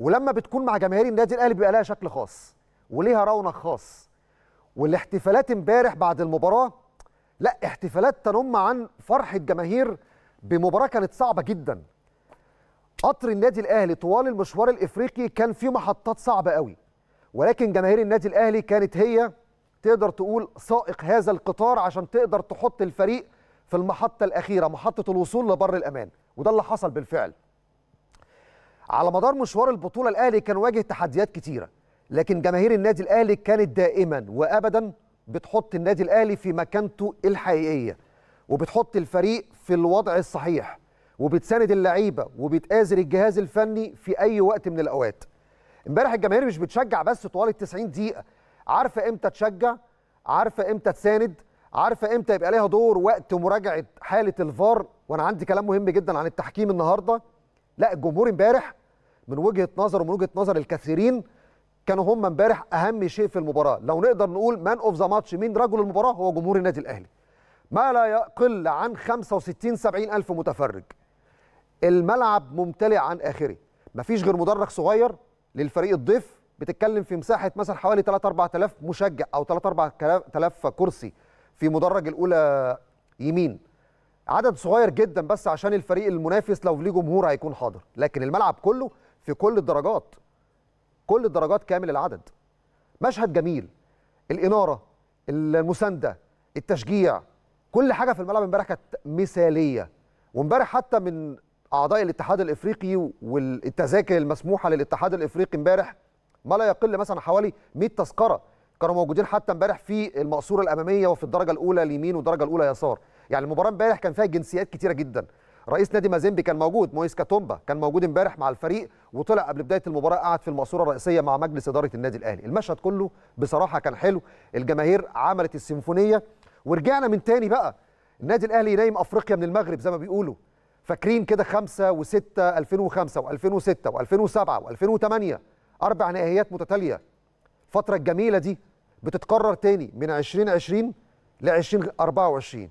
ولما بتكون مع جماهير النادي الاهلي بيبقى لها شكل خاص وليها رونق خاص والاحتفالات امبارح بعد المباراه لا احتفالات تنم عن فرحه جماهير بمباراه كانت صعبه جدا قطر النادي الاهلي طوال المشوار الافريقي كان فيه محطات صعبه قوي ولكن جماهير النادي الاهلي كانت هي تقدر تقول سائق هذا القطار عشان تقدر تحط الفريق في المحطه الاخيره محطه الوصول لبر الامان وده اللي حصل بالفعل على مدار مشوار البطولة الأهلي كان واجه تحديات كتيرة لكن جماهير النادي الأهلي كانت دائما وأبدا بتحط النادي الأهلي في مكانته الحقيقية وبتحط الفريق في الوضع الصحيح وبتساند اللعيبة وبتآزر الجهاز الفني في أي وقت من الأوقات امبارح الجماهير مش بتشجع بس طوال ال 90 دقيقة عارفة إمتى تشجع عارفة إمتى تساند عارفه امتى يبقى ليها دور وقت مراجعه حاله الفار وانا عندي كلام مهم جدا عن التحكيم النهارده لا الجمهور امبارح من وجهه نظر ومن وجهه نظر الكثيرين كانوا هم امبارح اهم شيء في المباراه لو نقدر نقول مان اوف ذا ماتش مين رجل المباراه هو جمهور النادي الاهلي ما لا يقل عن 65 70 الف متفرج الملعب ممتلئ عن اخره مفيش غير مدرج صغير للفريق الضيف بتتكلم في مساحه مثلا حوالي 3 4000 مشجع او 3 4000 كرسي في مدرج الاولى يمين عدد صغير جدا بس عشان الفريق المنافس لو ليه جمهور هيكون حاضر لكن الملعب كله في كل الدرجات كل الدرجات كامل العدد مشهد جميل الاناره المسانده التشجيع كل حاجه في الملعب امبارح كانت مثاليه وامبارح حتى من اعضاء الاتحاد الافريقي والتذاكر المسموحه للاتحاد الافريقي امبارح ما لا يقل مثلا حوالي 100 تذكره كانوا موجودين حتى امبارح في المقصوره الاماميه وفي الدرجه الاولى اليمين والدرجه الاولى يسار يعني المباراه امبارح كان فيها جنسيات كتيره جدا رئيس نادي مازيمبي كان موجود مويس كاتومبا كان موجود امبارح مع الفريق وطلع قبل بدايه المباراه قعد في الماسوره الرئيسيه مع مجلس اداره النادي الاهلي المشهد كله بصراحه كان حلو الجماهير عملت السيمفونيه ورجعنا من تاني بقى النادي الاهلي نايم افريقيا من المغرب زي ما بيقولوا فاكرين كده 5 و6 2005 و2006 و2007 و2008 اربع نهائيات متتاليه الفتره الجميله دي بتتكرر تاني من 2020 ل 2024